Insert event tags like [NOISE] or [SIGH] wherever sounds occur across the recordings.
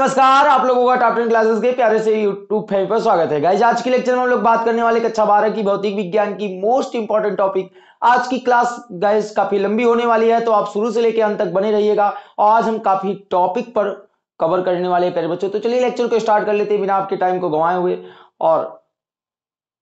नमस्कार आप लोगों का टॉप टेन क्लासेस के प्यारे से यूट्यूब फैन पर स्वागत है गाइज आज के लेक्चर में हम लोग बात करने वाले कक्षा अच्छा बारह की भौतिक विज्ञान की मोस्ट इंपॉर्टेंट टॉपिक आज की क्लास गाइज काफी लंबी होने वाली है तो आप शुरू से लेकर अंत तक बने रहिएगा और आज हम काफी टॉपिक पर कवर करने वाले प्यारे बच्चों तो चलिए लेक्चर को स्टार्ट कर लेते हैं बिना आपके टाइम को गंवाए हुए और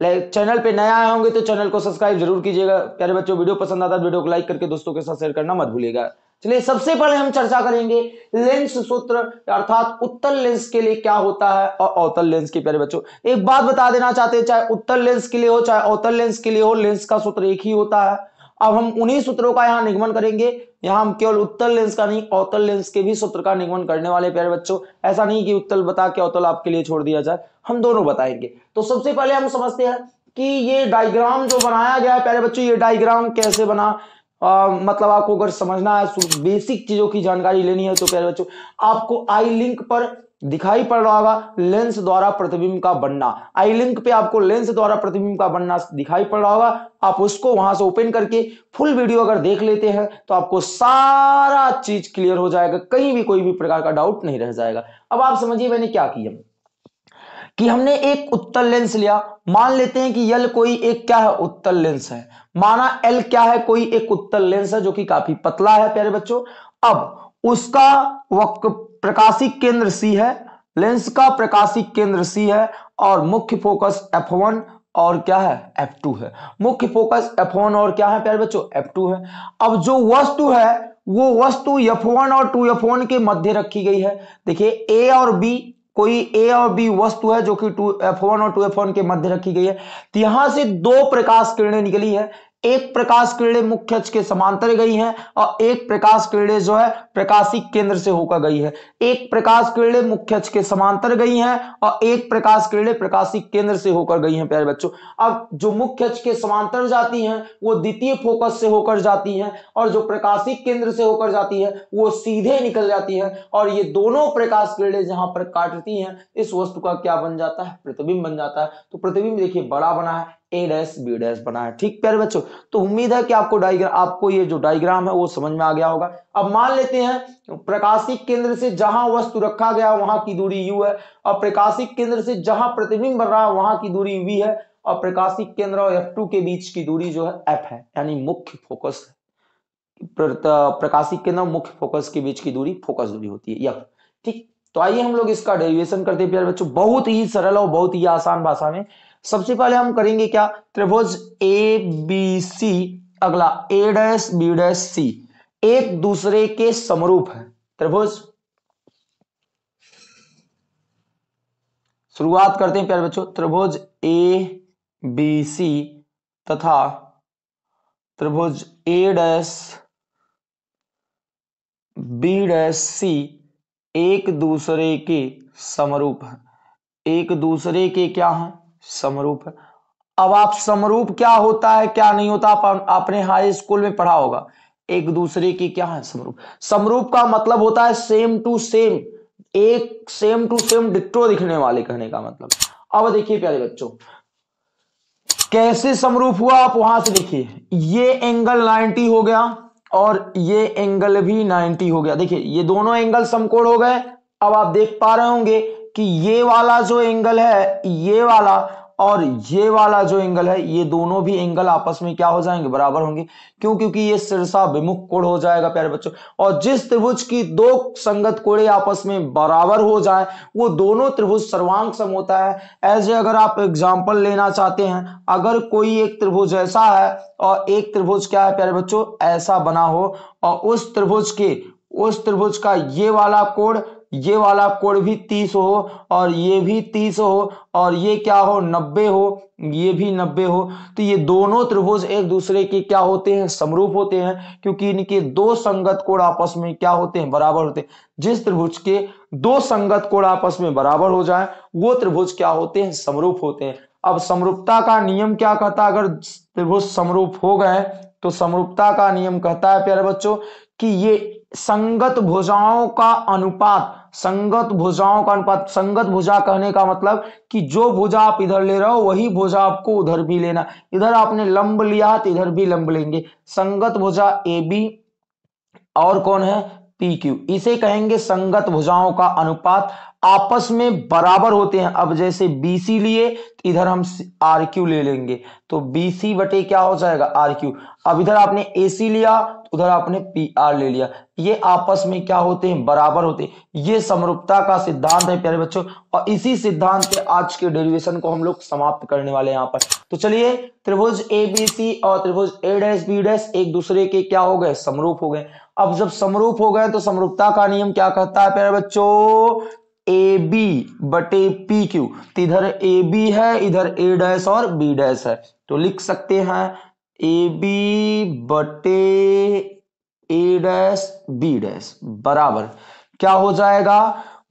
चैनल पे नया आए होंगे तो चैनल को सब्सक्राइब जरूर कीजिएगा प्यारे बच्चों वीडियो पसंद आता है तो वीडियो को लाइक करके दोस्तों के साथ शेयर करना मत भूलिएगा चलिए सबसे पहले हम चर्चा करेंगे लेंस सूत्र अर्थात उत्तल लेंस के लिए क्या होता है और अवतल लेंस के प्यारे बच्चों एक बात बता देना चाहते हैं चाहे उत्तल लेंस के लिए हो चाहे अवतल लेंस के लिए हो लेंस का सूत्र एक ही होता है अब हम उन्हीं सूत्रों का यहाँ निगमन करेंगे यहाँ हम केवल उत्तल लेंस का नहीं अवतल लेंस के भी सूत्र का निगमन करने वाले प्यारे बच्चों ऐसा नहीं कि उत्तल बता के अवतल आपके लिए छोड़ दिया जाए हम दोनों बताएंगे तो सबसे पहले हम समझते हैं कि ये डायग्राम जो बनाया गया है प्यारे बच्चों ये डायग्राम कैसे बना आ, मतलब आपको अगर समझना है बेसिक चीजों की जानकारी लेनी है तो प्यारे बच्चों आपको आई लिंक पर दिखाई पड़ रहा होगा लेंस द्वारा प्रतिबिंब का बनना आई लिंक पे आपको लेंस द्वारा प्रतिबिंब का बनना दिखाई पड़ रहा होगा आप उसको वहां से ओपन करके फुल वीडियो अगर देख लेते हैं तो आपको सारा चीज क्लियर हो जाएगा कहीं भी कोई भी प्रकार का डाउट नहीं रह जाएगा अब आप समझिए मैंने क्या किया कि हमने एक उत्तल लेंस लिया मान लेते हैं कि यल कोई एक क्या है उत्तल लेंस है माना एल क्या है कोई एक उत्तल लेंस है जो कि काफी पतला है प्यारे बच्चों अब उसका प्रकाशिक केंद्र सी है लेंस का प्रकाशिक केंद्र सी है और मुख्य फोकस एफ वन और क्या है एफ टू है मुख्य फोकस एफ वन और क्या है प्यारे बच्चों एफ टू है अब जो वस्तु है वो वस्तु एफ वन और टू एफ वन के मध्य रखी गई है देखिए ए और बी कोई ए और बी वस्तु है जो कि टू एफ वन और टू एफ वन के मध्य रखी गई है तो यहां से दो प्रकाश किरणें निकली है एक प्रकाश किरणें मुख्य अक्ष के समांतर गई हैं और एक प्रकाश किरणें जो है प्रकाशिक केंद्र से होकर गई है एक प्रकाश किरणें मुख्य अक्ष के समांतर गई हैं और एक प्रकाश किरणें प्रकाशिक केंद्र से होकर गई हैं प्यारे बच्चों अब जो मुख्य अक्ष के समांतर जाती हैं वो द्वितीय फोकस से होकर जाती हैं और जो प्रकाशिक केंद्र से होकर जाती है वो सीधे निकल जाती है और ये दोनों प्रकाश किरणें जहां पर काटती है इस वस्तु का क्या बन जाता है प्रतिबिंब बन जाता है तो प्रतिबिंब देखिए बड़ा बना है ए डैश बी डैश बनाए ठीक प्यारे बच्चों तो उम्मीद है कि आपको डायग्राम आपको ये जो डायग्राम है वो समझ में आ गया होगा अब मान लेते हैं प्रकाशिक केंद्र से जहां वस्तु रखा गया वहां की दूरी यू है और प्रकाशिक केंद्र से जहां प्रतिबिंब बन रहा है वहां की दूरी वी है और प्रकाशिक केंद्र और एफ के बीच की दूरी जो है एफ है यानी मुख्य फोकस प्रकाशिक केंद्र मुख्य फोकस के बीच की दूरी फोकस दूरी होती है यफ ठीक तो आइए हम लोग इसका डेरिवेशन करते हैं प्यारे बच्चों बहुत ही सरल और बहुत ही आसान भाषा में सबसे पहले हम करेंगे क्या त्रिभुज ए बी सी अगला A dash B dash C एक दूसरे के समरूप है त्रिभुज शुरुआत करते हैं प्यारे बच्चों त्रिभुज ए बी सी तथा त्रिभुज A dash B dash C एक दूसरे के समरूप है एक दूसरे के क्या हैं समरूप है अब आप समरूप क्या होता है क्या नहीं होता आप आपने हाई स्कूल में पढ़ा होगा एक दूसरे की क्या है समरूप समरूप का मतलब होता है सेम टू सेम एक सेम टू सेम डिट्टो दिखने वाले कहने का मतलब अब देखिए प्यारे बच्चों कैसे समरूप हुआ आप वहां से देखिए ये एंगल 90 हो गया और ये एंगल भी 90 हो गया देखिए ये दोनों एंगल समकोण हो गए अब आप देख पा रहे होंगे कि ये वाला जो एंगल है ये वाला और ये वाला जो एंगल है ये दोनों भी एंगल आपस में क्या हो जाएंगे बराबर होंगे क्यों क्योंकि ये सिरसा विमुख कोण हो जाएगा प्यारे बच्चों और जिस त्रिभुज की दो संगत कोड़े आपस में बराबर हो जाए वो दोनों त्रिभुज सर्वांग सम होता है एज अगर आप एग्जाम्पल लेना चाहते हैं अगर कोई एक त्रिभुज ऐसा है और एक त्रिभुज क्या है प्यारे बच्चों ऐसा बना हो और उस त्रिभुज के उस त्रिभुज का ये वाला कोण ये वाला कोड भी तीस हो और ये भी तीस हो और ये क्या हो नब्बे हो ये भी नब्बे हो तो ये दोनों त्रिभुज एक दूसरे के क्या होते हैं समरूप होते हैं क्योंकि इनके दो संगत कोण आपस में क्या होते हैं बराबर होते हैं जिस त्रिभुज के दो संगत कोण आपस में बराबर हो जाए वो त्रिभुज क्या होते हैं समरूप होते हैं अब समरूपता का नियम क्या कहता है अगर त्रिभुज समरूप हो गए तो समरूपता का नियम कहता है प्यारे बच्चों कि ये संगत भुजाओं का अनुपात संगत भुजाओं का अनुपात संगत भुजा कहने का मतलब कि जो भुजा आप इधर ले रहे हो वही भुजा आपको उधर भी लेना इधर आपने लंब लिया तो इधर भी लंब लेंगे संगत भुजा ए बी और कौन है पी क्यू इसे कहेंगे संगत भुजाओं का अनुपात आपस में बराबर होते हैं अब जैसे BC लिए तो इधर हम RQ ले लेंगे तो BC बटे क्या हो जाएगा RQ अब इधर आपने ए सी लिया तो उधर आपने पी आर ले लिया ये आपस में क्या होते हैं बराबर होते हैं ये समरूपता का सिद्धांत है प्यारे बच्चों और इसी सिद्धांत के आज के डेरिवेशन को हम लोग समाप्त करने वाले यहां पर तो चलिए त्रिभुज ए बी सी और त्रिभुज ए बी डैश एक दूसरे के क्या हो गए समरूप हो गए अब जब समरूप हो गए तो समरूपता का नियम क्या कहता है प्यारे बच्चों ए बी बटे पी क्यू तो इधर ए बी है इधर ए डैश और बी डैश है तो लिख सकते हैं ए बी बटे ए डैश बी डैश बराबर क्या हो जाएगा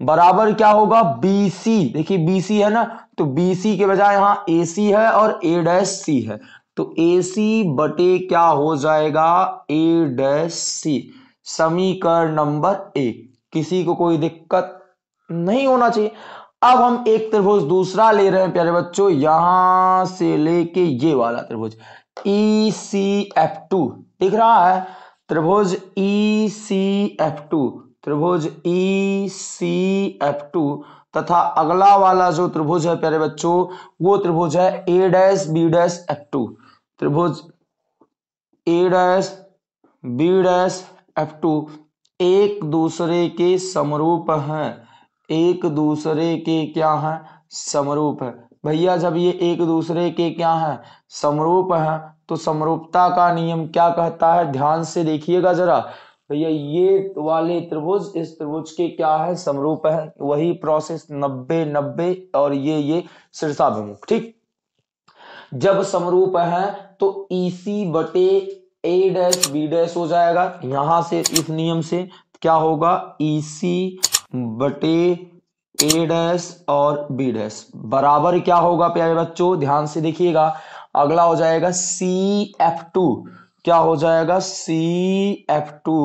बराबर क्या होगा बी सी देखिए बी सी है ना तो बी सी के बजाय यहां ए सी है और ए डैश सी है तो ए सी बटे क्या हो जाएगा ए डैश सी समीकरण नंबर एक किसी को कोई दिक्कत नहीं होना चाहिए अब हम एक त्रिभुज दूसरा ले रहे हैं प्यारे बच्चों यहां से लेके ये वाला त्रिभुज ई सी एफ टू दिख रहा है त्रिभुज ई सी एफ टू त्रिभुज ई सी एफ टू तथा अगला वाला जो त्रिभुज है प्यारे बच्चों वो त्रिभुज है A dash B dash F two त्रिभुज A dash B dash F two एक दूसरे के समरूप हैं एक दूसरे के क्या है समरूप है भैया जब ये एक दूसरे के क्या है समरूप है तो समरूपता का नियम क्या कहता है ध्यान से देखिएगा जरा भैया ये वाले त्रिभुज इस त्रिभुज के क्या है समरूप है वही प्रोसेस नब्बे नब्बे और ये ये शीर्षाभिमुख ठीक जब समरूप है तो ईसी e बटे ए डैश बी डैश हो जाएगा यहां से इस नियम से क्या होगा ईसी e बटे ए डैश और बी डैश बराबर क्या होगा प्यारे बच्चों ध्यान से देखिएगा अगला हो जाएगा सी एफ टू क्या हो जाएगा सी एफ टू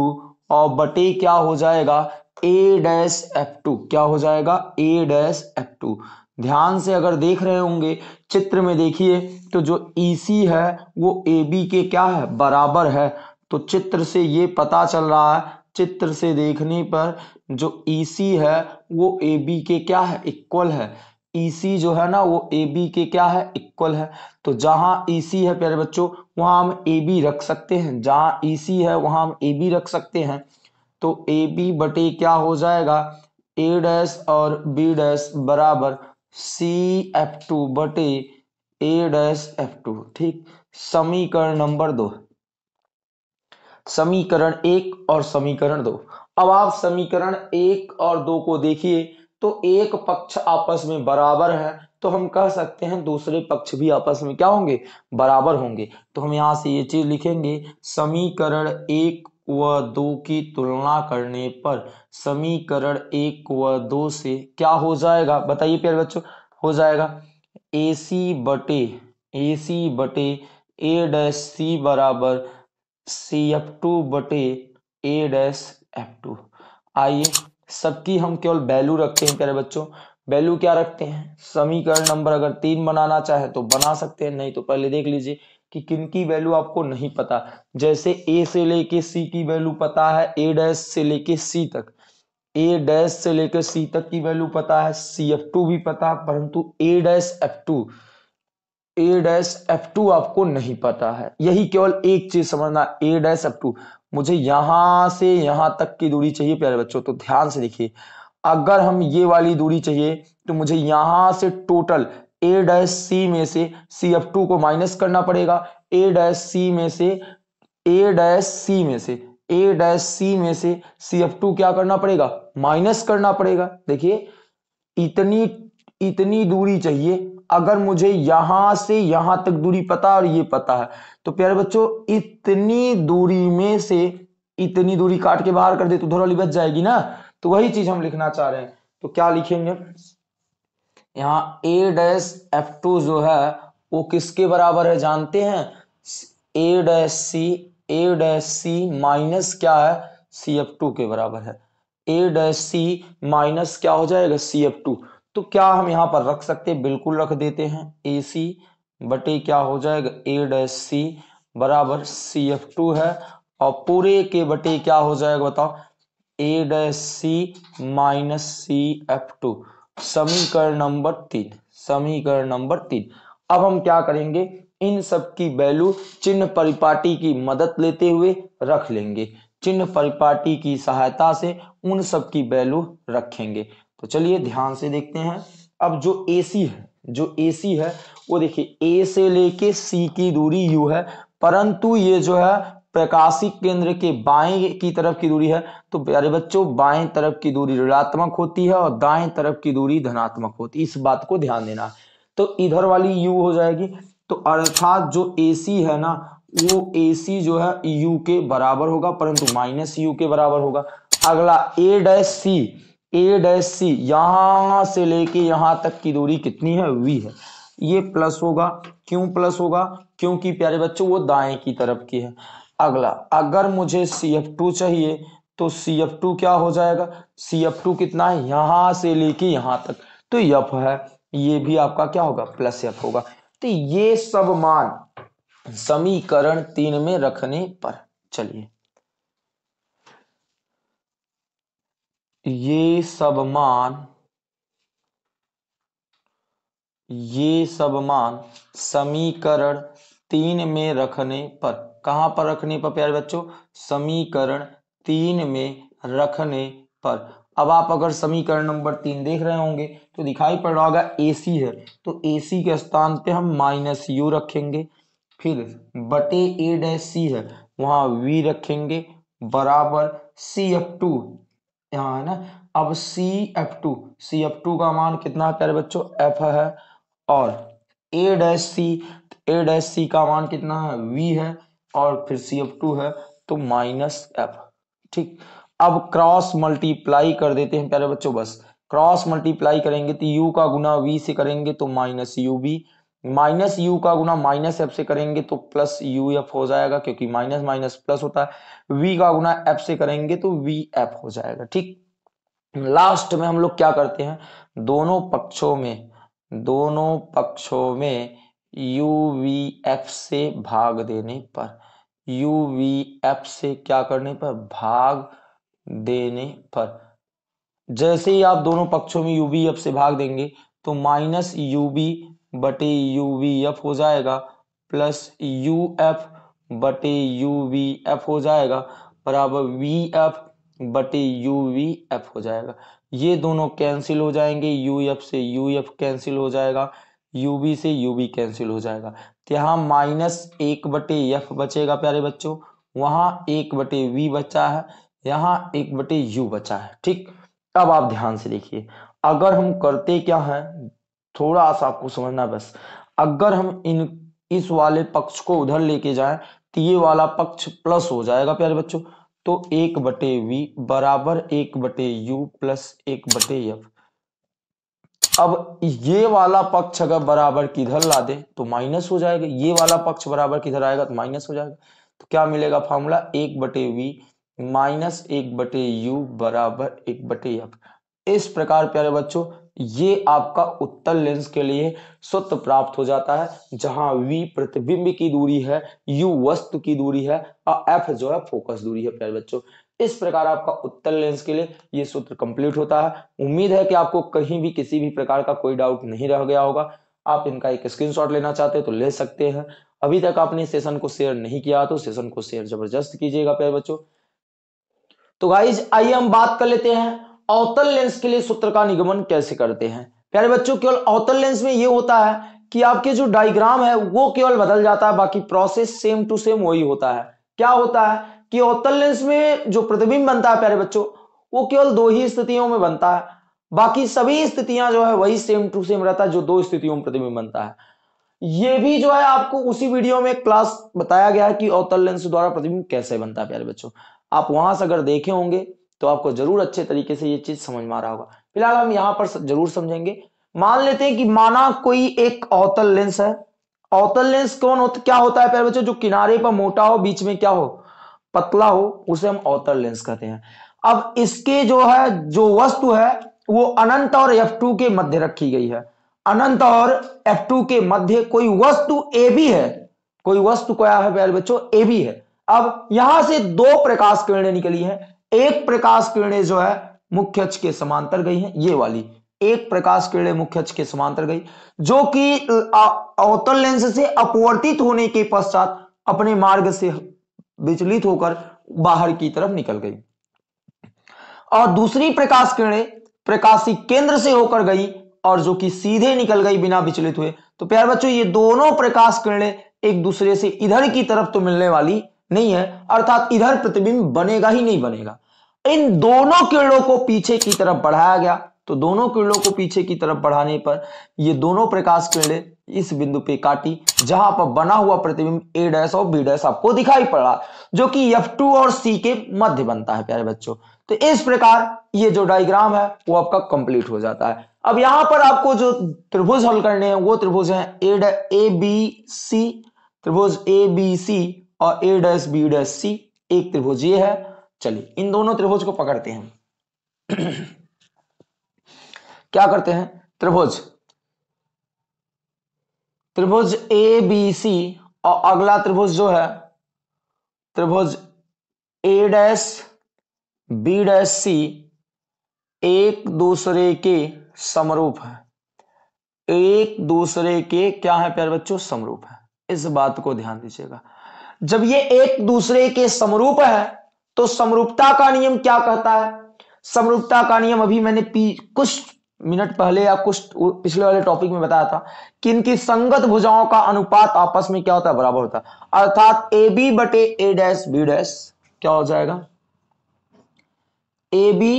और बटे क्या हो जाएगा ए डैश एफ टू क्या हो जाएगा ए डैश एफ टू ध्यान से अगर देख रहे होंगे चित्र में देखिए तो जो ई e सी है वो ए बी के क्या है बराबर है तो चित्र से ये पता चल रहा है चित्र से देखने पर जो ई e सी है वो ए बी के क्या है इक्वल है ई e सी जो है ना वो ए बी के क्या है इक्वल है तो जहाँ ई e सी है प्यारे बच्चों वहाँ हम ए बी रख सकते हैं जहाँ ई सी है वहाँ हम ए बी रख सकते हैं तो ए बी बटे क्या हो जाएगा ए डैस और बी डैस बराबर सी एफ टू बटे ए डैस एफ टू ठीक समीकरण नंबर दो समीकरण एक और समीकरण दो अब आप समीकरण एक और दो को देखिए तो एक पक्ष आपस में बराबर है तो हम कह सकते हैं दूसरे पक्ष भी आपस में क्या होंगे बराबर होंगे तो हम यहाँ से ये चीज लिखेंगे समीकरण एक व दो की तुलना करने पर समीकरण एक व दो से क्या हो जाएगा बताइए प्यारे बच्चों हो जाएगा ए सी बटे ए सी बटे ए डैश सी बराबर सी एफ टू बटे ए डैश एफ टू आइए सबकी हम केवल वैल्यू रखते हैं प्यारे बच्चों वैल्यू क्या रखते हैं समीकरण नंबर अगर तीन बनाना चाहे तो बना सकते हैं नहीं तो पहले देख लीजिए कि किन की वैल्यू आपको नहीं पता जैसे ए से लेके सी की वैल्यू पता है ए डैश से लेके सी तक ए डैश से लेकर सी तक की वैल्यू पता है सी एफ टू भी पता परंतु A dash F two A dash F two आपको नहीं पता है यही केवल एक चीज समझना ए डैश एफ टू मुझे यहां से यहां तक की दूरी चाहिए प्यारे बच्चों तो ध्यान से देखिए अगर हम ये वाली दूरी चाहिए तो मुझे यहां से टोटल ए डैश सी में से सी एफ टू को माइनस करना पड़ेगा ए डैश सी में से ए डैश सी में से ए डैश सी में से सी एफ टू क्या करना पड़ेगा माइनस करना पड़ेगा देखिए इतनी इतनी दूरी चाहिए अगर मुझे यहां से यहां तक दूरी पता और ये पता है तो प्यारे बच्चों इतनी दूरी में से इतनी दूरी काट के बाहर कर दे तो उधर वाली बच जाएगी ना तो वही चीज हम लिखना चाह रहे हैं तो क्या लिखेंगे यहाँ ए डैश एफ टू जो है वो किसके बराबर है जानते हैं A dash C A dash C minus क्या है सी एफ टू के बराबर है ए डैश सी माइनस क्या हो जाएगा सी एफ टू तो क्या हम यहाँ पर रख सकते बिल्कुल रख देते हैं ए सी बटे क्या हो जाएगा ए डैश सी बराबर सी एफ टू है और पूरे के बटे क्या हो जाएगा बताओ A dash C minus C F two समीकरण नंबर तीन समीकरण नंबर तीन अब हम क्या करेंगे इन सब की वैल्यू चिन्ह परिपाटी की मदद लेते हुए रख लेंगे चिन्ह परिपाटी की सहायता से उन सब की वैल्यू रखेंगे तो चलिए ध्यान से देखते हैं अब जो ए सी है जो ए सी है वो देखिए ए से लेके सी की दूरी यू है परंतु ये जो है प्रकाशिक केंद्र के बाएं की तरफ की दूरी है तो प्यारे बच्चों बाएं तरफ की दूरी ऋणात्मक होती है और दाएं तरफ की दूरी धनात्मक होती है इस बात को ध्यान देना है तो इधर वाली यू हो जाएगी तो अर्थात जो ए सी है ना वो ए सी जो है यू के बराबर होगा परंतु माइनस यू के बराबर होगा अगला ए डैश सी ए डैश सी यहां से लेके यहां तक की दूरी कितनी है वी है ये प्लस होगा क्यों प्लस होगा क्योंकि प्यारे बच्चों वो दाएं की तरफ की है अगला अगर मुझे सी एफ टू चाहिए तो सी एफ टू क्या हो जाएगा सी एफ टू कितना है यहां से लेके यहाँ तक तो यफ है ये भी आपका क्या होगा प्लस एफ होगा तो ये सब मान समीकरण तीन में रखने पर चलिए ये सब मान ये सब मान समीकरण तीन में रखने पर कहां पर रखने पर प्यारे बच्चों समीकरण तीन में रखने पर अब आप अगर समीकरण नंबर तीन देख रहे होंगे तो दिखाई पड़ रहा होगा ए सी है तो ए के स्थान पे हम माइनस यू रखेंगे फिर बटे ए डे सी है वहां वी रखेंगे बराबर सी एफ टू यहाँ है ना अब C F two C F two का मान कितना आता है बच्चों एफ है और A dash C A dash सी का मान कितना है वी है और फिर सी एफ टू है तो माइनस एफ ठीक अब क्रॉस मल्टीप्लाई कर देते हैं प्यारे बच्चों बस क्रॉस मल्टीप्लाई करेंगे तो यू का गुना वी से करेंगे तो minus U B minus U का गुना माइनस एफ से करेंगे तो प्लस यू एफ हो जाएगा क्योंकि माइनस माइनस प्लस होता है वी का गुना एफ से करेंगे तो वी एफ हो जाएगा ठीक लास्ट में हम लोग क्या करते हैं दोनों पक्षों में दोनों पक्षों में यू वी एफ से भाग देने पर यू वी एफ से क्या करने पर भाग देने पर जैसे ही आप दोनों पक्षों में यू वी एफ से भाग देंगे तो माइनस यू बी बटे यू वी एफ हो जाएगा प्लस यू एफ बटे यू वी एफ हो जाएगा बराबर वी एफ बटे यू वी एफ हो जाएगा ये दोनों कैंसिल हो जाएंगे यू एफ से यू एफ कैंसिल हो जाएगा यू बी से यू बी कैंसिल हो जाएगा तो यहाँ माइनस एक बटे एफ बचेगा प्यारे बच्चों वहाँ एक बटे वी बचा है यहाँ एक बटे यू बचा है ठीक अब आप ध्यान से देखिए अगर हम करते क्या है थोड़ा सा आपको समझना बस अगर हम इन इस वाले पक्ष को उधर लेके जाएं तो ये वाला पक्ष प्लस हो जाएगा प्यारे बच्चों तो एक बटे वी बराबर एक बटे यू प्लस एक बटे एफ अब ये वाला पक्ष अगर बराबर किधर ला दे तो माइनस हो जाएगा ये वाला पक्ष बराबर किधर आएगा तो माइनस हो जाएगा तो क्या मिलेगा फॉर्मूला एक बटे वी माइनस एक बटे यू बराबर एक बटे एफ इस प्रकार प्यारे बच्चों ये आपका उत्तल लेंस के लिए सूत्र प्राप्त हो जाता है जहां V प्रतिबिंब की दूरी है U वस्तु की दूरी है और F जो है फोकस दूरी है प्यारे बच्चों इस प्रकार आपका उत्तल लेंस के लिए ये सूत्र कंप्लीट होता है उम्मीद है कि आपको कहीं भी किसी भी प्रकार का कोई डाउट नहीं रह गया होगा आप इनका एक स्क्रीनशॉट लेना चाहते हैं तो ले सकते हैं अभी तक आपने सेशन को शेयर नहीं किया तो सेशन को शेयर जबरदस्त कीजिएगा प्यारे बच्चों तो गाइज आइए हम बात कर लेते हैं अवतल लेंस के लिए सूत्र का निगमन कैसे करते हैं प्यारे बच्चों केवल अवतल लेंस में यह होता है कि आपके जो डायग्राम है वो केवल बदल जाता है बाकी प्रोसेस सेम टू सेम वही होता है क्या होता है कि अवतल लेंस में जो प्रतिबिंब बनता है प्यारे बच्चों वो केवल दो ही स्थितियों में बनता है बाकी सभी स्थितियां जो है वही सेम टू सेम रहता है जो दो स्थितियों में प्रतिबिंब बनता है ये भी जो है आपको उसी वीडियो में क्लास बताया गया है कि अवतल लेंस द्वारा प्रतिबिंब कैसे बनता है प्यारे बच्चों आप वहां से अगर देखे होंगे तो आपको जरूर अच्छे तरीके से ये चीज समझ में आ रहा होगा फिलहाल हम यहाँ पर जरूर समझेंगे मान लेते हैं कि माना कोई एक अवतल लेंस है अवतल लेंस कौन होता क्या होता है प्यारे बच्चों जो किनारे पर मोटा हो बीच में क्या हो पतला हो उसे हम अवतल लेंस कहते हैं अब इसके जो है जो वस्तु है वो अनंत और F2 के मध्य रखी गई है अनंत और F2 के मध्य कोई वस्तु ए भी है कोई वस्तु क्या है प्यारे बच्चों ए भी है अब यहां से दो प्रकाश किरणें निकली हैं एक प्रकाश किरणें जो है मुख्य अक्ष के समांतर गई हैं ये वाली एक प्रकाश किरणें मुख्य अक्ष के समांतर गई जो कि अवतल लेंस से अपवर्तित होने के पश्चात अपने मार्ग से विचलित होकर बाहर की तरफ निकल गई और दूसरी प्रकाश किरणें प्रकाशी केंद्र से होकर गई और जो कि सीधे निकल गई बिना विचलित हुए तो प्यार बच्चों ये दोनों प्रकाश किरणें एक दूसरे से इधर की तरफ तो मिलने वाली नहीं है अर्थात इधर प्रतिबिंब बनेगा ही नहीं बनेगा इन दोनों किरणों को पीछे की तरफ बढ़ाया गया तो दोनों किरणों को पीछे की तरफ बढ़ाने पर ये दोनों प्रकाश किरणें इस बिंदु पे काटी जहां पर बना हुआ प्रतिबिंब ए डैश और बी डैश आपको दिखाई पड़ा जो कि टू और सी के मध्य बनता है प्यारे बच्चों तो इस प्रकार ये जो डायग्राम है वो आपका कंप्लीट हो जाता है अब यहां पर आपको जो त्रिभुज हल करने हैं वो त्रिभुज है ए बी सी त्रिभुज ए बी सी और A dash B dash C एक त्रिभुज ये है चलिए इन दोनों त्रिभुज को पकड़ते हैं [CLEARS THROAT] क्या करते हैं त्रिभुज त्रिभुज ए बी सी और अगला त्रिभुज जो है त्रिभुज A dash B dash C एक दूसरे के समरूप है एक दूसरे के क्या है प्यारे बच्चों समरूप है इस बात को ध्यान दीजिएगा जब ये एक दूसरे के समरूप है तो समरूपता का नियम क्या कहता है समरूपता का नियम अभी मैंने कुछ मिनट पहले या कुछ पिछले वाले टॉपिक में बताया था कि इनकी संगत भुजाओं का अनुपात आपस में क्या होता है बराबर होता है अर्थात ए बी बटे ए डैश बी डैश क्या हो जाएगा ए बी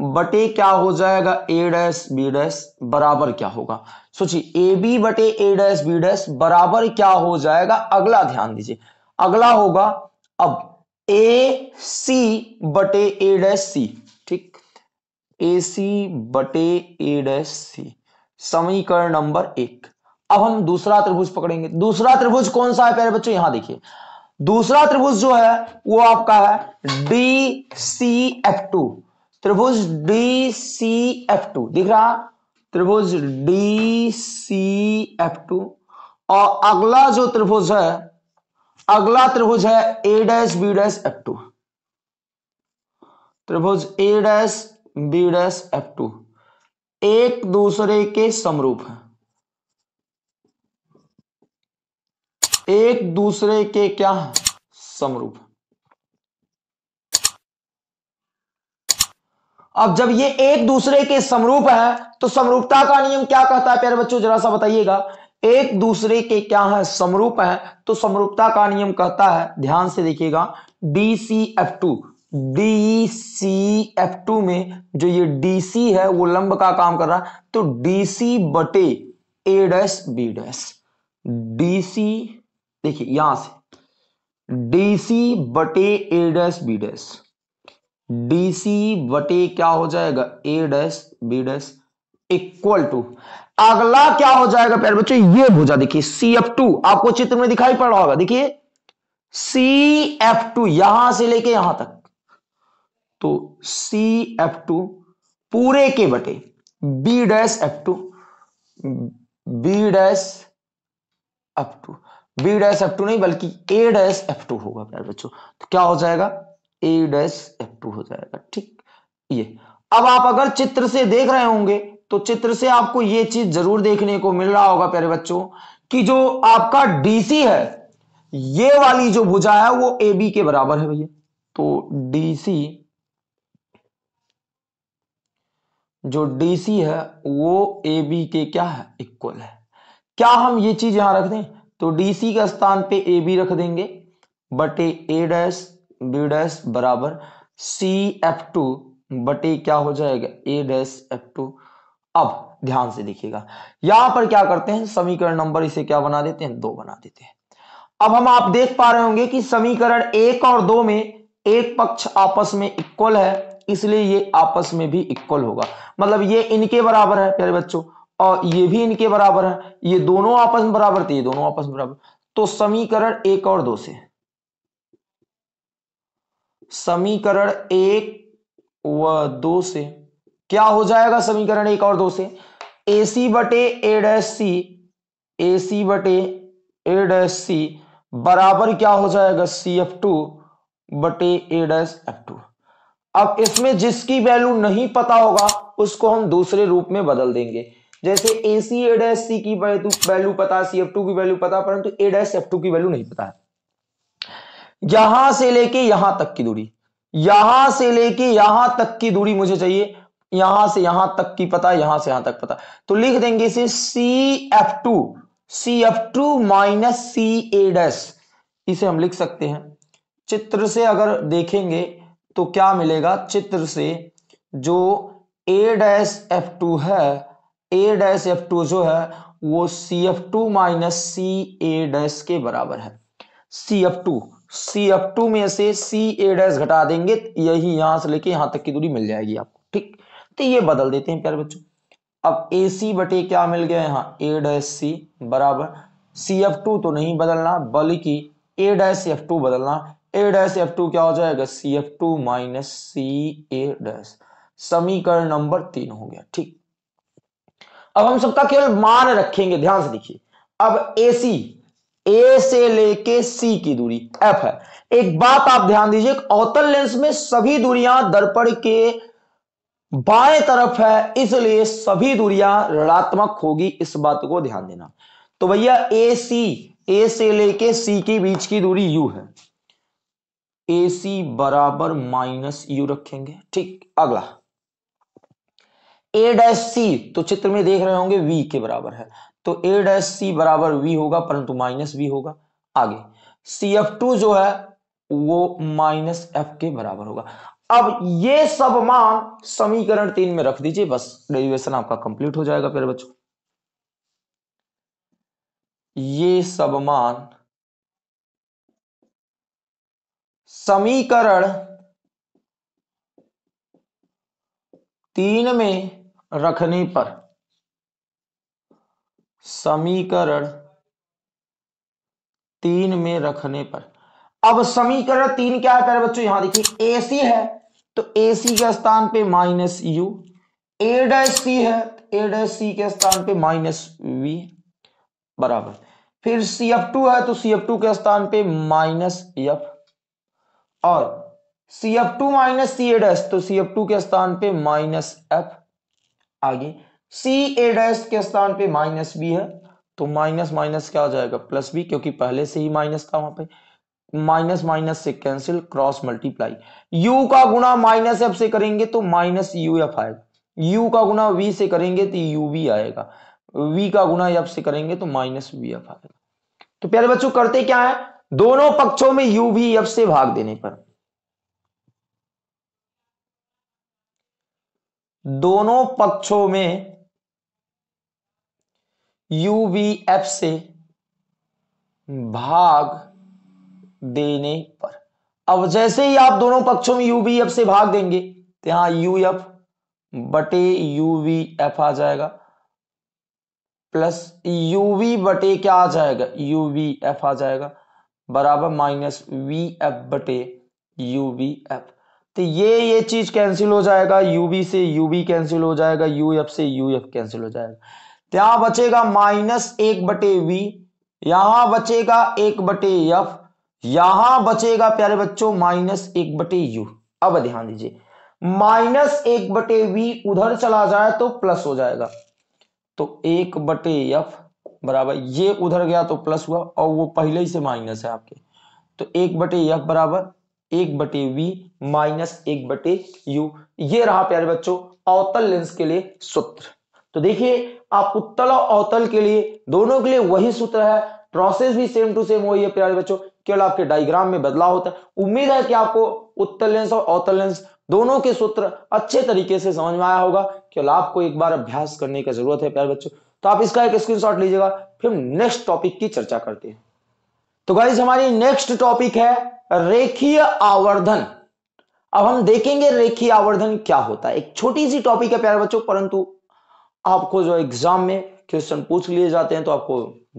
बटे क्या हो जाएगा ए डैश बी डैश बराबर क्या होगा सोचिए ए बी बटे ए डैश बी डैश बराबर क्या हो जाएगा अगला ध्यान दीजिए अगला होगा अब ए सी बटे ए डैश सी ठीक ए सी बटे ए डैश सी समीकरण नंबर एक अब हम दूसरा त्रिभुज पकड़ेंगे दूसरा त्रिभुज कौन सा है प्यारे बच्चों यहां देखिए दूसरा त्रिभुज जो है वो आपका है डी सी एफ टू त्रिभुज डी सी एफ टू दिख रहा त्रिभुज डी सी एफ टू और अगला जो त्रिभुज है अगला त्रिभुज है A dash B dash F two त्रिभुज A dash B dash F two एक दूसरे के समरूप है एक दूसरे के क्या समरूप अब जब ये एक दूसरे के समरूप है तो समरूपता का नियम क्या कहता है प्यारे बच्चों जरा सा बताइएगा एक दूसरे के क्या है समरूप है तो समरूपता का नियम कहता है ध्यान से देखिएगा D C F two D C F two में जो ये डी सी है वो लंब का काम कर रहा है तो डी सी बटे A dash B dash D C देखिए यहां से डी सी बटे A dash B dash D C बटे क्या हो जाएगा A dash B dash equal to अगला क्या हो जाएगा प्यारे बच्चों ये भुजा देखिए सी एफ टू आपको चित्र में दिखाई पड़ रहा होगा देखिए सी एफ टू यहां से लेके यहां तक तो सी एफ टू पूरे के बटे B dash F two B dash F two B dash F two नहीं बल्कि ए डैश एफ टू होगा प्यारे बच्चों तो क्या हो जाएगा ए डैश एफ टू हो जाएगा ठीक ये अब आप अगर चित्र से देख रहे होंगे तो चित्र से आपको ये चीज जरूर देखने को मिल रहा होगा प्यारे बच्चों कि जो आपका डीसी है ये वाली जो भुजा है वो ए बी के बराबर है भैया तो डीसी जो डीसी है वो ए बी के क्या है इक्वल है क्या हम ये चीज यहां रख दें तो डीसी का स्थान पे ए बी रख देंगे बटे ए डैश बी डैश बराबर सी एफ टू बटे क्या हो जाएगा ए डैश एफ टू अब ध्यान से देखिएगा यहां पर क्या करते हैं समीकरण नंबर इसे क्या बना देते हैं दो बना देते हैं अब हम आप देख पा रहे होंगे कि समीकरण एक और दो में एक पक्ष आपस में इक्वल है इसलिए ये आपस में भी इक्वल होगा मतलब ये इनके बराबर है प्यारे बच्चों और ये भी इनके बराबर है ये दोनों आपस में बराबर थे ये दोनों आपस में बराबर तो समीकरण एक और दो से समीकरण एक व दो से क्या हो जाएगा समीकरण एक और दो से ए सी बटे ए डैश सी ए सी बटे ए डैश सी बराबर क्या हो जाएगा सी एफ टू बटे ए डैश एफ टू अब इसमें जिसकी वैल्यू नहीं पता होगा उसको हम दूसरे रूप में बदल देंगे जैसे ए सी ए डैश सी की वैल्यू पता सी एफ टू की वैल्यू पता परंतु ए डैश एफ टू की वैल्यू नहीं पता है यहां से लेके यहां तक की दूरी यहां से लेके यहां तक की दूरी मुझे चाहिए यहां से यहां तक की पता यहां से यहां तक पता तो लिख देंगे इसे C F two C F two minus C A dash इसे हम लिख सकते हैं चित्र से अगर देखेंगे तो क्या मिलेगा चित्र से जो ए डैश एफ टू है ए डैश एफ टू जो है वो C F two minus C A dash के बराबर है C F two C F two में से सी ए डैस घटा देंगे यही यहां से लेके यहां तक की दूरी मिल जाएगी आपको तो ये बदल देते हैं प्यारे बच्चों अब ए सी बटे क्या मिल गया यहाँ ए डैस सी बराबर सी एफ टू तो नहीं बदलना बल्कि ए डैस एफ टू बदलना ए डैस एफ टू क्या हो जाएगा C F two minus C A dash समीकरण नंबर तीन हो गया ठीक अब हम सबका केवल मान रखेंगे ध्यान से देखिए अब ए सी ए से लेके सी की दूरी एफ है एक बात आप ध्यान दीजिए अवतल लेंस में सभी दूरियां दर्पण के बाएं तरफ है इसलिए सभी दूरियां ऋणात्मक होगी इस बात को ध्यान देना तो भैया ए सी ए से लेके सी के बीच की दूरी यू है ए सी बराबर माइनस यू रखेंगे ठीक अगला ए डैश सी तो चित्र में देख रहे होंगे वी के बराबर है तो ए डैश सी बराबर वी होगा परंतु माइनस वी होगा आगे सी एफ टू जो है वो माइनस एफ के बराबर होगा अब ये सब मान समीकरण तीन में रख दीजिए बस डेरिवेशन आपका कंप्लीट हो जाएगा फिर बच्चों ये सब मान समीकरण तीन में रखने पर समीकरण तीन में रखने पर अब समीकरण तीन क्या कर बच्चों यहां देखिए ए सी है तो ए सी के स्थान पे minus U A dash C है ए डैश सी के स्थान पे माइनस वी बराबर फिर सी एफ टू है तो सी एफ टू के स्थान पे माइनस एफ और C F two minus C A dash तो सी एफ टू के स्थान पे माइनस एफ आगे सी ए डैश के स्थान पे माइनस बी है तो माइनस माइनस क्या हो जाएगा प्लस बी क्योंकि पहले से ही माइनस था वहां पे माइनस माइनस से कैंसिल क्रॉस मल्टीप्लाई यू का गुना माइनस एफ से करेंगे तो माइनस यू एफ आएगा यू का गुना वी से करेंगे तो यू वी आएगा वी का गुना एफ से करेंगे तो माइनस वी एफ आएगा तो प्यारे बच्चों करते क्या है दोनों पक्षों में यू वी एफ से भाग देने पर दोनों पक्षों में यू वी एफ से भाग देने पर अब जैसे ही आप दोनों पक्षों में यूबीएफ से भाग देंगे तो यहां यूएफ बटे यूवीएफ आ जाएगा प्लस यूवी बटे क्या आ जाएगा यूवीएफ आ जाएगा बराबर माइनस वी एफ बटे यूवीएफ तो ये ये चीज कैंसिल हो जाएगा यूवी से यूवी कैंसिल हो जाएगा यूएफ से यूएफ कैंसिल हो जाएगा तो यहां बचेगा माइनस एक बटे वी यहां बचेगा एक बटे एफ यहां बचेगा प्यारे बच्चों माइनस एक बटे यू अब ध्यान दीजिए माइनस एक बटे वी उधर चला जाए तो प्लस हो जाएगा तो एक बटे एफ बराबर ये उधर गया तो प्लस हुआ और वो पहले ही से माइनस है आपके तो एक बटे एफ बराबर एक बटे वी माइनस एक बटे यू ये रहा प्यारे बच्चों अवतल लेंस के लिए सूत्र तो देखिए आप उत्तल और अवतल के लिए दोनों के लिए वही सूत्र है प्रोसेस भी सेम टू सेम वही है प्यारे बच्चों केवल आपके डायग्राम में बदलाव होता है उम्मीद है कि आपको उत्तर लेंस और अवतल लेंस दोनों के सूत्र अच्छे तरीके से समझ में आया होगा केवल आपको एक बार अभ्यास करने की जरूरत है प्यार बच्चों तो आप इसका एक स्क्रीनशॉट लीजिएगा फिर नेक्स्ट टॉपिक की चर्चा करते हैं तो गाइज हमारी नेक्स्ट टॉपिक है रेखीय आवर्धन अब हम देखेंगे रेखीय आवर्धन क्या होता है एक छोटी सी टॉपिक है प्यारे बच्चों परंतु आपको जो एग्जाम में क्वेश्चन पूछ लिए जाते हैं तो आपको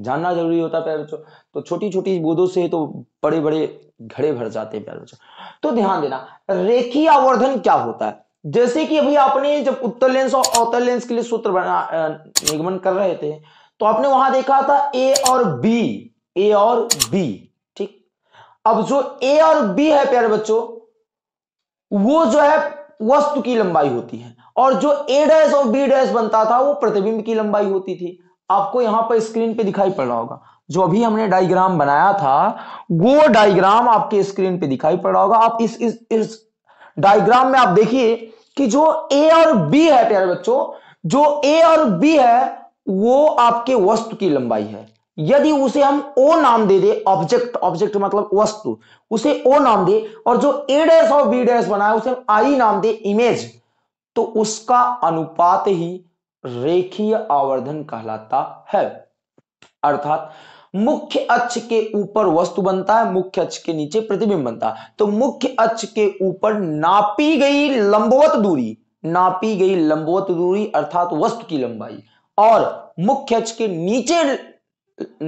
जानना जरूरी होता है प्यारे बच्चों तो छोटी छोटी बोधों से तो बड़े बड़े घड़े भर जाते हैं प्यारे बच्चों तो ध्यान देना रेखी आवर्धन क्या होता है जैसे कि अभी आपने जब उत्तर लेंस और अवतर लेंस के लिए सूत्र बना निगमन कर रहे थे तो आपने वहां देखा था ए और बी ए और बी ठीक अब जो ए और बी है प्यारे बच्चों वो जो है वस्तु की लंबाई होती है और जो ए डैस और बी डैस बनता था वो प्रतिबिंब की लंबाई होती थी आपको यहां पर स्क्रीन पे दिखाई पड़ रहा होगा जो अभी हमने डायग्राम बनाया था वो डायग्राम आपके स्क्रीन पे दिखाई पड़ रहा होगा आप इस इस, इस डायग्राम में आप देखिए कि जो ए और बी है प्यारे बच्चों जो ए और बी है वो आपके वस्तु की लंबाई है यदि उसे हम ओ नाम दे दे ऑब्जेक्ट ऑब्जेक्ट मतलब वस्तु उसे ओ नाम दे और जो ए डैश और बी डैश बनाया उसे हम आई नाम दे इमेज तो उसका अनुपात ही रेखीय आवर्धन कहलाता है अर्थात मुख्य अक्ष के ऊपर वस्तु बनता है मुख्य अक्ष के नीचे प्रतिबिंब बनता है तो मुख्य अक्ष के ऊपर नापी गई लंबवत दूरी नापी गई लंबवत दूरी अर्थात वस्तु की लंबाई और मुख्य अक्ष के नीचे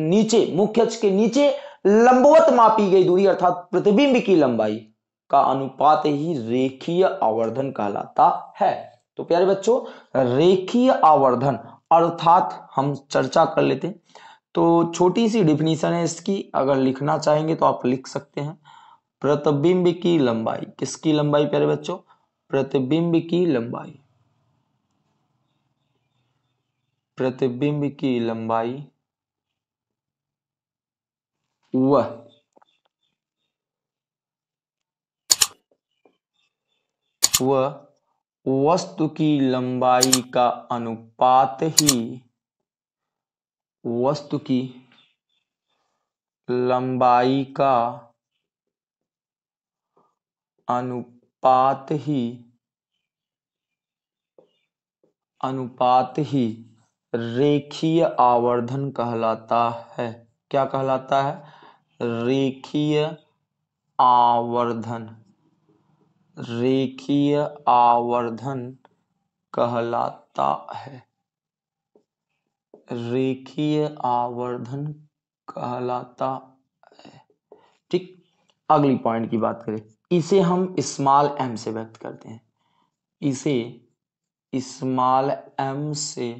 नीचे मुख्य अक्ष के नीचे लंबवत मापी गई दूरी अर्थात प्रतिबिंब की लंबाई का अनुपात ही रेखीय आवर्धन कहलाता है तो प्यारे बच्चों रेखीय आवर्धन अर्थात हम चर्चा कर लेते हैं तो छोटी सी डिफिनीशन है इसकी अगर लिखना चाहेंगे तो आप लिख सकते हैं प्रतिबिंब की लंबाई किसकी लंबाई प्यारे बच्चों प्रतिबिंब की लंबाई प्रतिबिंब की लंबाई वह वह वस्तु की लंबाई का अनुपात ही वस्तु की लंबाई का अनुपात ही अनुपात ही रेखीय आवर्धन कहलाता है क्या कहलाता है रेखीय आवर्धन रेखीय आवर्धन कहलाता है रेखीय आवर्धन कहलाता है ठीक अगली पॉइंट की बात करें इसे हम स्मॉल एम से व्यक्त करते हैं इसे स्मॉल एम से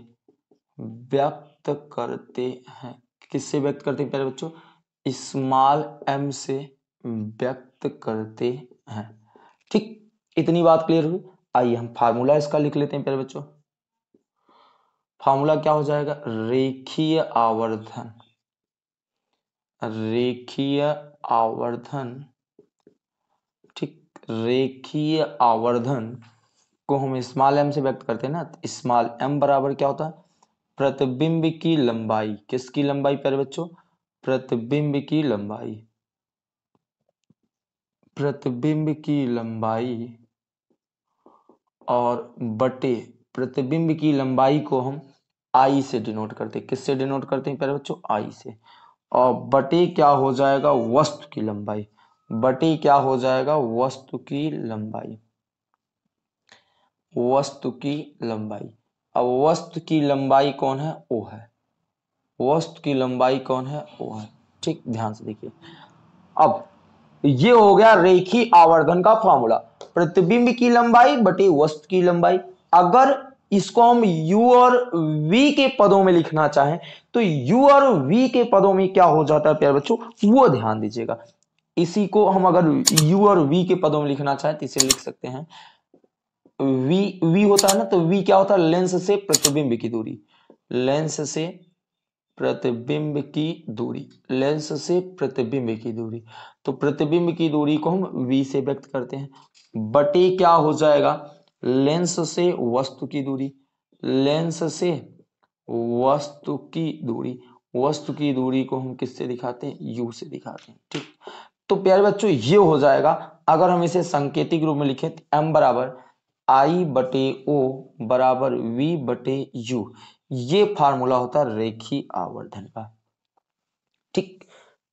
व्यक्त करते हैं किससे व्यक्त करते हैं प्यारे बच्चों स्मॉल एम से व्यक्त करते हैं ठीक इतनी बात क्लियर हुई आइए हम फार्मूला इसका लिख लेते हैं प्यारे बच्चों फार्मूला क्या हो जाएगा रेखीय आवर्धन रेखीय आवर्धन ठीक रेखीय आवर्धन को हम स्मॉल एम से व्यक्त करते हैं ना स्मॉल तो एम बराबर क्या होता है प्रतिबिंब की लंबाई किसकी लंबाई प्यारे बच्चों प्रतिबिंब की लंबाई प्रतिबिंब की लंबाई और बटे प्रतिबिंब की लंबाई को हम आई से डिनोट करते हैं किससे डिनोट करते हैं प्यारे बच्चों आई से और बटे क्या हो जाएगा वस्तु की लंबाई बटे क्या हो जाएगा वस्तु की लंबाई वस्तु की लंबाई अब वस्तु की लंबाई कौन है ओ है वस्तु की लंबाई कौन है ओ है ठीक ध्यान से देखिए अब ये हो गया रेखी आवर्धन का फॉर्मूला प्रतिबिंब की लंबाई बटे वस्तु की लंबाई अगर इसको हम u और v के पदों में लिखना चाहें तो u और v के पदों में क्या हो जाता है प्यारे बच्चों वो ध्यान दीजिएगा इसी को हम अगर u और v के पदों में लिखना चाहें तो इसे लिख सकते हैं v v होता है ना तो v क्या होता है लेंस से प्रतिबिंब की दूरी लेंस से प्रतिबिंब की दूरी लेंस से प्रतिबिंब की दूरी तो प्रतिबिंब की दूरी को हम v से व्यक्त करते हैं बटे क्या हो जाएगा लेंस से वस्तु की दूरी लेंस से वस्तु की दूरी वस्तु की दूरी को हम किससे दिखाते हैं u से दिखाते हैं ठीक तो प्यारे बच्चों ये हो जाएगा अगर हम इसे संकेतिक रूप में लिखें m बराबर आई बटे ओ बराबर वी बटे यू ये फार्मूला होता है रेखी आवर्धन का ठीक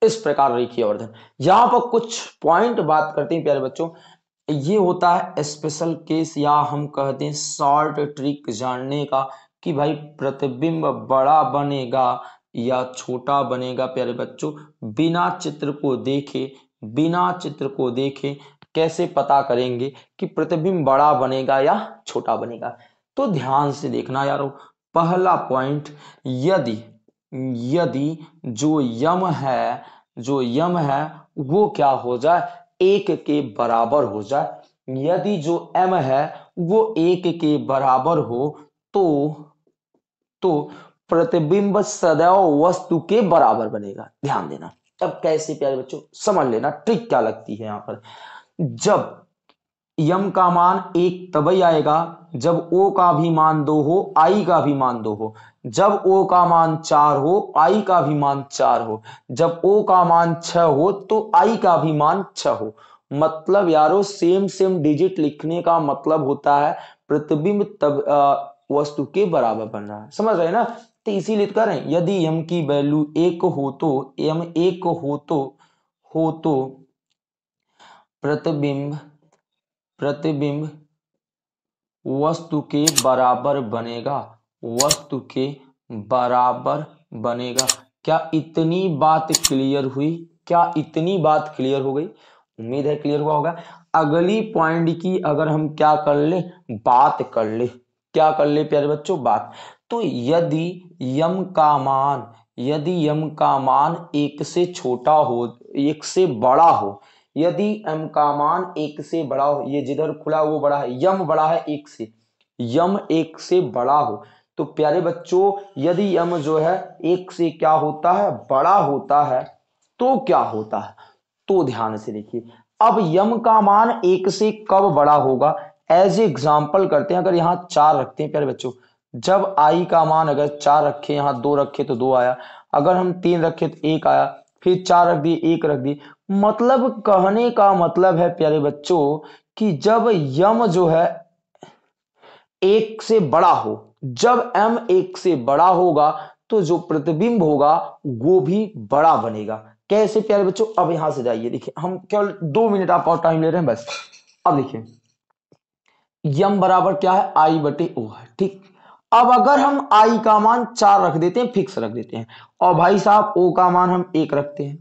इस प्रकार रेखी आवर्धन यहां पर कुछ पॉइंट बात करते हैं प्यारे बच्चों ये होता है स्पेशल केस या हम कहते हैं शॉर्ट ट्रिक जानने का कि भाई प्रतिबिंब बड़ा बनेगा या छोटा बनेगा प्यारे बच्चों बिना चित्र को देखे बिना चित्र को देखे कैसे पता करेंगे कि प्रतिबिंब बड़ा बनेगा या छोटा बनेगा तो ध्यान से देखना यारो पहला पॉइंट यदि यदि जो यम है जो यम है वो क्या हो जाए एक के बराबर हो जाए यदि जो एम है वो एक के बराबर हो तो तो प्रतिबिंब सदैव वस्तु के बराबर बनेगा ध्यान देना अब कैसे प्यारे बच्चों समझ लेना ट्रिक क्या लगती है यहां पर जब यम का मान एक तभी आएगा जब ओ का भी मान दो हो आई का भी मान दो हो जब ओ का मान चार हो आई का भी मान चार हो जब ओ का मान छ हो तो आई का भी मान छ हो मतलब यारो सेम सेम डिजिट लिखने का मतलब होता है प्रतिबिंब तब आ, वस्तु के बराबर बन रहा है समझ रहे ना तो इसीलिए कर रहे हैं यदि यम की वैल्यू एक हो तो यम एक हो तो हो तो प्रतिबिंब प्रतिबिंब वस्तु के बराबर बनेगा वस्तु के बराबर बनेगा क्या इतनी बात क्लियर हुई क्या इतनी बात क्लियर हो गई उम्मीद है क्लियर हुआ होगा अगली पॉइंट की अगर हम क्या कर ले बात कर ले क्या कर ले प्यारे बच्चों बात तो यदि यम का मान यदि यम का मान एक से छोटा हो एक से बड़ा हो यदि एम का मान एक से बड़ा हो ये जिधर खुला वो बड़ा है यम बड़ा है एक से यम एक से बड़ा हो तो प्यारे बच्चों यदि यम जो है एक से क्या होता है बड़ा होता है तो क्या होता है तो ध्यान से देखिए अब यम का मान एक से कब बड़ा होगा एज एग्जाम्पल करते हैं अगर यहाँ चार रखते हैं प्यारे बच्चों जब आई का मान अगर चार रखे यहाँ दो रखे तो दो आया अगर हम तीन रखे तो एक आया फिर चार रख दिए एक रख दिए मतलब कहने का मतलब है प्यारे बच्चों कि जब यम जो है एक से बड़ा हो जब एम एक से बड़ा होगा तो जो प्रतिबिंब होगा वो भी बड़ा बनेगा कैसे प्यारे बच्चों अब यहां से जाइए देखिए हम केवल दो मिनट आप और टाइम ले रहे हैं बस अब देखिए यम बराबर क्या है आई बटे ओ है ठीक अब अगर हम आई का मान चार रख देते हैं फिक्स रख देते हैं और भाई साहब ओ का मान हम एक रखते हैं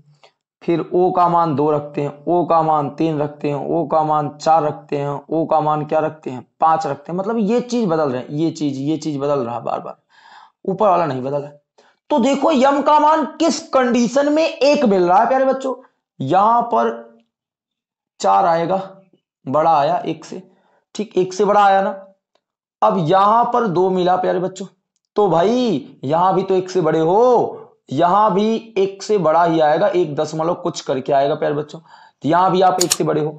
फिर ओ का मान दो रखते हैं ओ का मान तीन रखते हैं ओ का मान चार रखते हैं ओ का मान क्या रखते हैं पांच रखते हैं मतलब ये चीज बदल रहे हैं ये चीज ये चीज बदल रहा बार बार ऊपर वाला नहीं बदल रहा तो देखो यम का मान किस कंडीशन में एक मिल रहा है प्यारे बच्चों यहां पर चार आएगा बड़ा आया एक से ठीक एक से बड़ा आया ना अब यहां पर दो मिला प्यारे बच्चों तो भाई यहां भी तो एक से बड़े हो यहां भी एक से बड़ा ही आएगा एक दशमलव कुछ करके आएगा प्यार बच्चों तो यहां भी आप एक से बड़े हो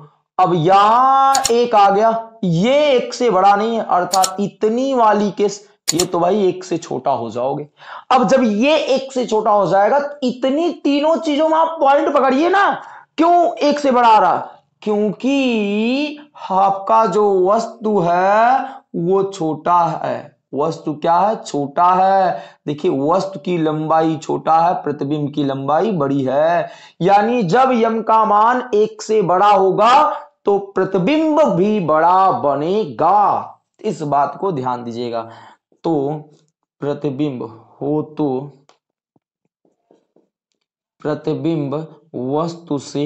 अब यहां एक आ गया ये एक से बड़ा नहीं है अर्थात इतनी वाली केस ये तो भाई एक से छोटा हो जाओगे अब जब ये एक से छोटा हो जाएगा इतनी तीनों चीजों में आप पॉइंट पकड़िए ना क्यों एक से बड़ा आ रहा क्योंकि आपका जो वस्तु है वो छोटा है वस्तु क्या है छोटा है देखिए वस्तु की लंबाई छोटा है प्रतिबिंब की लंबाई बड़ी है यानी जब यम का मान एक से बड़ा होगा तो प्रतिबिंब भी बड़ा बनेगा इस बात को ध्यान दीजिएगा तो प्रतिबिंब हो तो प्रतिबिंब वस्तु से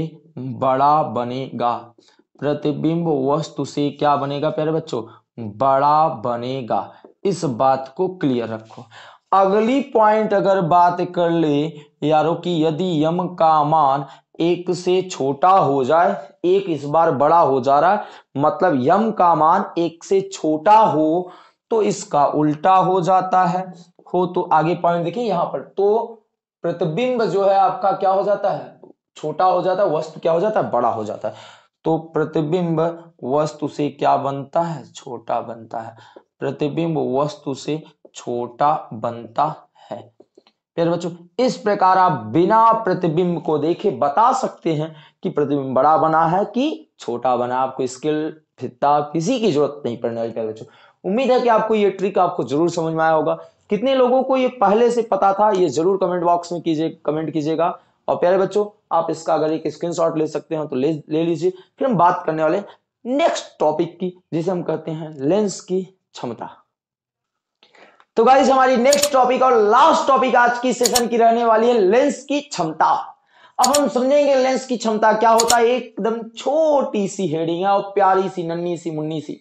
बड़ा बनेगा प्रतिबिंब वस्तु से क्या बनेगा प्यारे बच्चों बड़ा बनेगा इस बात को क्लियर रखो अगली पॉइंट अगर बात कर ले यारो कि यदि यम का मान एक से छोटा हो जाए एक इस बार बड़ा हो जा रहा है मतलब यम का मान एक से छोटा हो तो इसका उल्टा हो जाता है हो तो आगे पॉइंट देखिए यहां पर तो प्रतिबिंब जो है आपका क्या हो जाता है छोटा हो जाता है वस्तु क्या हो जाता है बड़ा हो जाता है तो प्रतिबिंब वस्तु से क्या बनता है छोटा बनता है प्रतिबिंब वस्तु से छोटा बनता है प्यारे बच्चों इस प्रकार आप बिना प्रतिबिंब को देखे बता सकते हैं कि प्रतिबिंब बड़ा बना है कि छोटा बना आपको स्किल फिता किसी की जरूरत नहीं पड़ने वाली प्यारे बच्चों उम्मीद है कि आपको ये ट्रिक आपको जरूर समझ में आया होगा कितने लोगों को ये पहले से पता था ये जरूर कमेंट बॉक्स में कीजिए कमेंट कीजिएगा और प्यारे बच्चों आप इसका अगर एक स्क्रीनशॉट ले सकते हैं तो ले ले लीजिए फिर हम बात करने वाले नेक्स्ट टॉपिक की जिसे हम कहते हैं लेंस की क्षमता तो गाइज हमारी नेक्स्ट टॉपिक और लास्ट टॉपिक आज की सेशन की रहने वाली है लेंस की क्षमता अब हम समझेंगे लेंस की क्षमता क्या होता है एकदम छोटी सी हेडिंग है और प्यारी सी नन्नी सी मुन्नी सी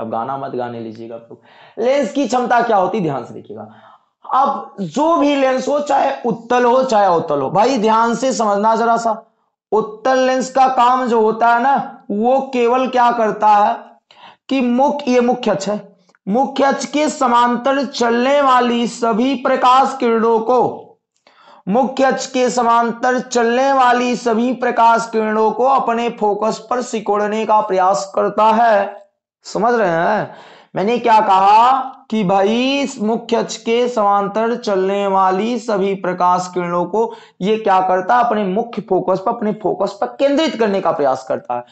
अब गाना मत गाने लीजिएगा आप लोग लेंस की क्षमता क्या होती ध्यान से देखिएगा अब जो भी लेंस हो चाहे उत्तल हो चाहे अवतल हो भाई ध्यान से समझना जरा सा उत्तल लेंस का काम जो होता है ना वो केवल क्या करता है कि मुख्य ये मुख्य अक्ष है मुख्य अक्ष के समांतर चलने वाली सभी प्रकाश किरणों को मुख्य अक्ष के समांतर चलने वाली सभी प्रकाश किरणों को अपने फोकस पर सिकोड़ने का प्रयास करता है समझ रहे हैं मैंने क्या कहा कि भाई मुख्य अक्ष के समांतर चलने वाली सभी प्रकाश किरणों को ये क्या करता है अपने मुख्य फोकस पर अपने फोकस पर केंद्रित करने का प्रयास करता है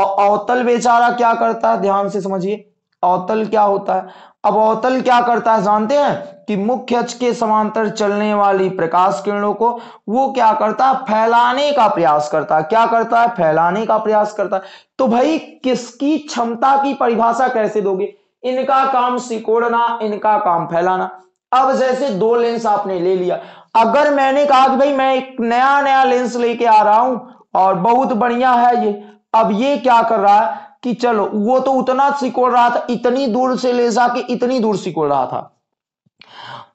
और अवतल बेचारा क्या करता है ध्यान से समझिए अवतल क्या होता है अब अवतल क्या करता है जानते हैं कि मुख्य अक्ष के समांतर चलने वाली प्रकाश किरणों को वो क्या करता है फैलाने का प्रयास करता है क्या करता है फैलाने का प्रयास करता है तो भाई किसकी क्षमता की परिभाषा कैसे दोगे इनका काम सिकोड़ना इनका काम फैलाना अब जैसे दो लेंस आपने ले लिया अगर मैंने कहा कि भाई मैं एक नया नया लेंस लेके आ रहा हूं और बहुत बढ़िया है ये अब ये क्या कर रहा है कि चलो वो तो उतना सिकोड़ रहा था इतनी दूर से ले जाके इतनी दूर सिकोड़ रहा था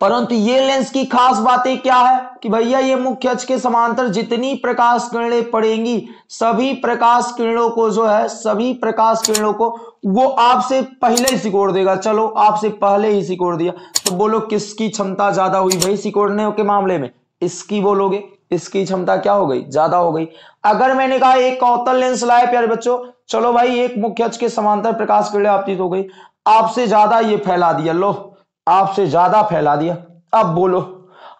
परंतु ये लेंस की खास बातें क्या है कि भैया ये मुख्य अक्ष के समांतर जितनी प्रकाश किरणें पड़ेंगी सभी प्रकाश किरणों को जो है सभी प्रकाश किरणों को वो आपसे पहले ही सिकोड़ देगा चलो आपसे पहले ही सिकोड़ दिया तो बोलो किसकी क्षमता ज्यादा हुई भाई सिकोड़ने के मामले में इसकी बोलोगे इसकी क्षमता क्या हो गई ज्यादा हो गई अगर मैंने कहा एक अवतल लेंस लाए प्यारे बच्चों चलो भाई एक मुख्य अक्ष के समांतर प्रकाश किरणें आपतित हो गई आपसे ज्यादा ये फैला दिया लो आपसे ज्यादा फैला दिया अब बोलो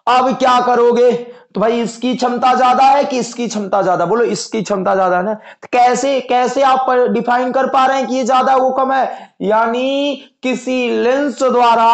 अब क्या करोगे तो भाई इसकी क्षमता ज्यादा है कि इसकी क्षमता ज्यादा बोलो इसकी क्षमता ज्यादा है ना तो कैसे कैसे आप डिफाइन कर पा रहे हैं कि ये ज्यादा वो कम है यानी किसी लेंस द्वारा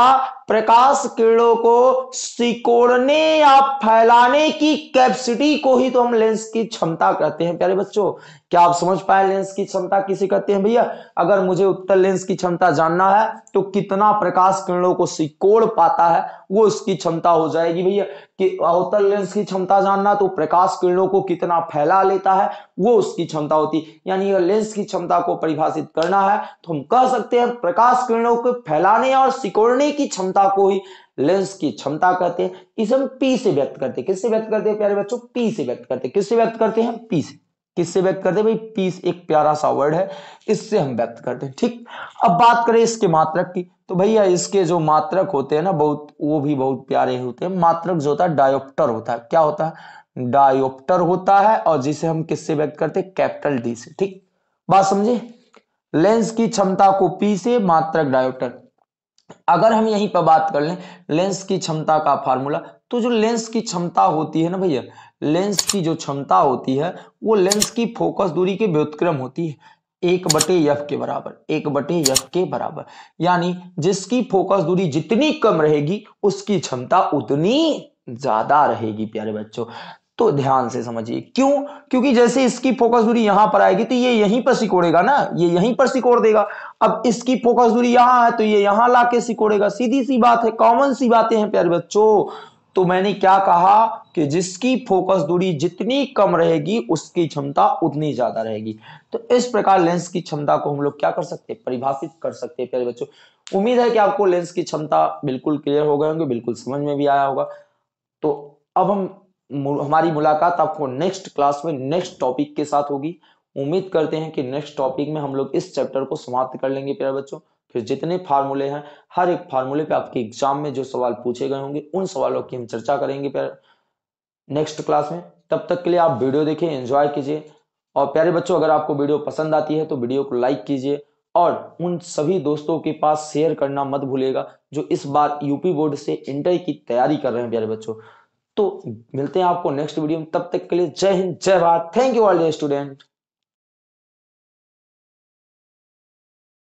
प्रकाश किरणों को सिकोड़ने या फैलाने की कैपेसिटी को ही तो हम लेंस की क्षमता कहते हैं प्यारे बच्चों क्या आप समझ पाए लेंस की क्षमता किसे कहते हैं भैया अगर मुझे उत्तर लेंस की क्षमता जानना है तो कितना प्रकाश किरणों को सिकोड़ पाता है वो उसकी क्षमता हो जाएगी भैया कि उत्तर लेंस की क्षमता जानना तो प्रकाश किरणों को कितना फैला लेता है वो उसकी क्षमता होती यानी यानी लेंस की क्षमता को परिभाषित करना है तो हम कह सकते सकते हैं प्रकाश किरणों को फैलाने और सिकोड़ने की क्षमता को ही लेंस की क्षमता कहते हैं इसे हम पी से व्यक्त करते हैं किससे व्यक्त करते हैं प्यारे बच्चों पी से व्यक्त करते हैं किससे व्यक्त करते हैं पी से किससे व्यक्त करते हैं भाई पीस एक प्यारा सा वर्ड है इससे हम व्यक्त करते हैं ठीक अब बात करें इसके मात्रक की तो भैया इसके जो मात्रक होते हैं ना बहुत वो भी बहुत प्यारे होते हैं मात्रक जो होता है डायोप्टर होता है क्या होता है डायोप्टर होता है और जिसे हम किससे व्यक्त करते हैं कैपिटल डी से ठीक बात समझे लेंस की क्षमता को पी से मात्रक डायोप्टर अगर हम यहीं पर बात कर लें लेंस की क्षमता का फार्मूला तो जो लेंस की क्षमता होती है ना भैया लेंस की जो क्षमता होती है वो लेंस की फोकस दूरी के व्युतक्रम होती है एक बटे यफ के बराबर एक बटे यफ के बराबर यानी जिसकी फोकस दूरी जितनी कम रहेगी उसकी क्षमता उतनी ज्यादा रहेगी प्यारे बच्चों तो ध्यान से समझिए क्यों क्योंकि जैसे इसकी फोकस दूरी यहां पर आएगी तो ये यहीं पर सिकोड़ेगा ना ये यहीं पर सिकोड़ देगा अब इसकी फोकस दूरी यहां है तो ये यहां लाके सिकोड़ेगा सीधी सी बात है कॉमन सी बातें हैं प्यारे बच्चों तो मैंने क्या कहा कि जिसकी फोकस दूरी जितनी कम रहेगी उसकी क्षमता उतनी ज्यादा रहेगी तो इस प्रकार लेंस की क्षमता को हम लोग क्या कर सकते हैं परिभाषित कर सकते हैं प्यारे बच्चों उम्मीद है कि आपको लेंस की क्षमता बिल्कुल क्लियर हो गए होंगे बिल्कुल समझ में भी आया होगा तो अब हम हमारी मुलाकात आपको नेक्स्ट क्लास में नेक्स्ट टॉपिक के साथ होगी उम्मीद करते हैं कि नेक्स्ट टॉपिक में हम लोग इस चैप्टर को समाप्त कर लेंगे प्यारे बच्चों फिर जितने फार्मूले हैं हर एक फार्मूले पे आपके एग्जाम में जो सवाल पूछे गए होंगे उन सवालों की हम चर्चा करेंगे प्यारे नेक्स्ट क्लास में तब तक के लिए आप वीडियो देखिए एंजॉय कीजिए और प्यारे बच्चों अगर आपको वीडियो पसंद आती है तो वीडियो को लाइक कीजिए और उन सभी दोस्तों के पास शेयर करना मत भूलेगा जो इस बार यूपी बोर्ड से इंटर की तैयारी कर रहे हैं प्यारे बच्चों तो मिलते हैं आपको नेक्स्ट वीडियो में तब तक के लिए जय हिंद जय Bharat thank you all student